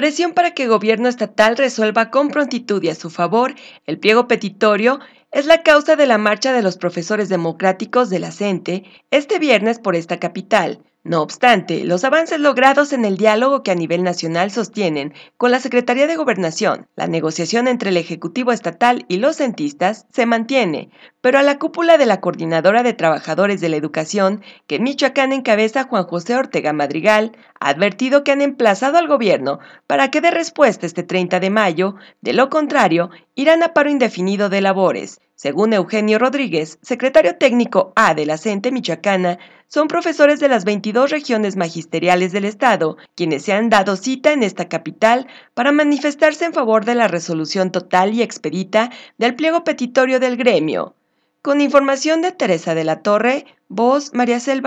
presión para que el gobierno estatal resuelva con prontitud y a su favor el pliego petitorio es la causa de la marcha de los profesores democráticos de la CENTE este viernes por esta capital, no obstante, los avances logrados en el diálogo que a nivel nacional sostienen con la Secretaría de Gobernación, la negociación entre el Ejecutivo Estatal y los centistas se mantiene, pero a la cúpula de la Coordinadora de Trabajadores de la Educación, que en Michoacán encabeza Juan José Ortega Madrigal, ha advertido que han emplazado al gobierno para que dé respuesta este 30 de mayo, de lo contrario, irán a paro indefinido de labores. Según Eugenio Rodríguez, secretario técnico A de la CENTE Michoacana, son profesores de las 22 regiones magisteriales del Estado quienes se han dado cita en esta capital para manifestarse en favor de la resolución total y expedita del pliego petitorio del gremio. Con información de Teresa de la Torre, voz María Cel